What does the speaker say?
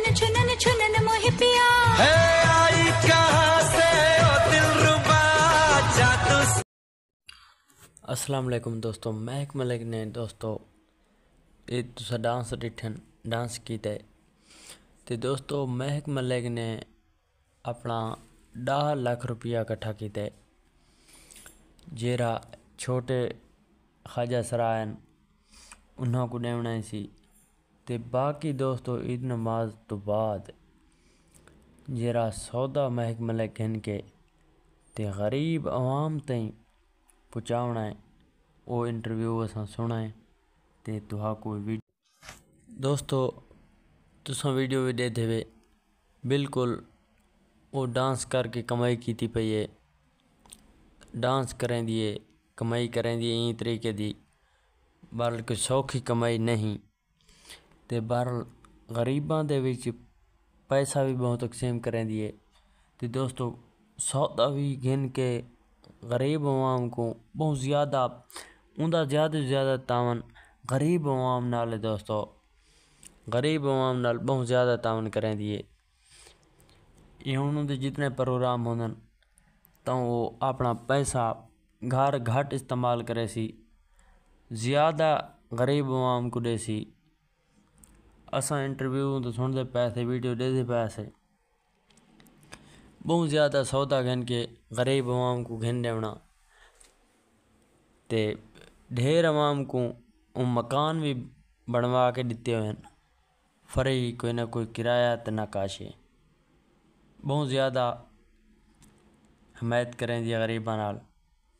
मनन मोहि पिया आई कहां से ओ दिल रुबा अस्सलाम वालेकुम दोस्तों महक मलिक ने दोस्तों ये तुसा डांस डिठन डांस किया तो दोस्तों महक मलिक ने अपना डह लाख रुपया इकट्ठा किया जरा छोटे ख्वाजा सरायन उन्होंने को देना सी ते बाकी दोस्तों ईद नमाज तो बाद जरा सौदा महकमल घिन के ते ग़रीब आवाम ताईं पहुचाइणा है वो इंटरव्यू असां सुना है ते तुहा कोई वीडियो दोस्तो तुसां वीडियो विॾे थिए बिल्कुल वो डांस करके कमाई की पई है डांस करें दिए कमाई करें दिए इन तरीके दी बल्कि सौखी कमाई नहीं तो बार ਗਰੀਬਾਂ के पैसा भी बहुत अकसेम करें दिए तो दोस्तों सौदा भी गिन के गरीब आवाम को बहुत ज़्यादा उनका ज़्यादा से ज़्यादा तावन गरीब आवाम नाल है दोस्तों गरीब आवाम नाल बहुत ज़्यादा तावन करें दिए उन्होंने जितने प्रोग्राम होंगे तो वो अपना पैसा घर घट इस्तेमाल करे सी ज़्यादा गरीब आवाम को देसी असा इंटरव्यू तो सुनते पैसे वीडियो दे पैसे बहुत ज़्यादा सौदा घिन के गरीब अवाम को घिन देना ते ढेर अवाम को मकान भी बनवा के दिते हुए फरी कोई ना कोई किराया तो ना काशे बहुत ज़्यादा हमायत करें दिया गरीबा नाल